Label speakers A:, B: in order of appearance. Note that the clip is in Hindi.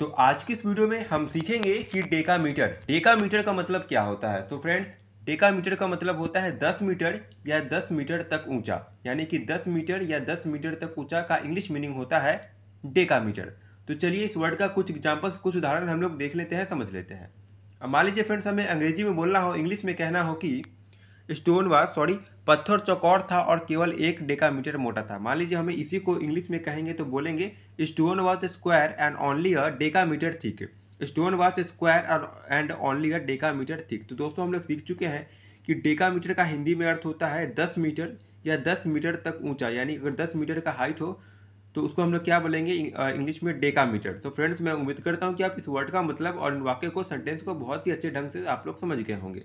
A: तो आज की इस वीडियो में हम सीखेंगे कि डेका मीटर डेका मीटर का मतलब क्या होता है सो फ्रेंड्स डेका मीटर का मतलब होता है दस मीटर या दस मीटर तक ऊंचा यानी कि दस मीटर या दस मीटर तक ऊंचा का इंग्लिश मीनिंग होता है डेका मीटर तो चलिए इस वर्ड का कुछ एग्जाम्पल्स कुछ उदाहरण हम लोग देख लेते हैं समझ लेते हैं अब मान लीजिए फ्रेंड्स हमें अंग्रेजी में बोलना हो इंग्लिश में कहना हो कि स्टोन वास सॉरी पत्थर चौकोर था और केवल एक डेकामीटर मोटा था मान लीजिए हमें इसी को इंग्लिश में कहेंगे तो बोलेंगे stone was square and only a decameter thick stone was square and only a decameter thick तो दोस्तों हम लोग सीख चुके हैं कि डेकामीटर का हिंदी में अर्थ होता है दस मीटर या दस मीटर तक ऊँचा यानी अगर दस मीटर का हाइट हो तो उसको हम लोग क्या बोलेंगे इंग्लिश में डेका मीटर सो तो फ्रेंड्स मैं उम्मीद करता हूँ कि आप इस वर्ड का मतलब और इन वाक्य को सेंटेंस को बहुत ही अच्छे ढंग से आप लोग समझ गए होंगे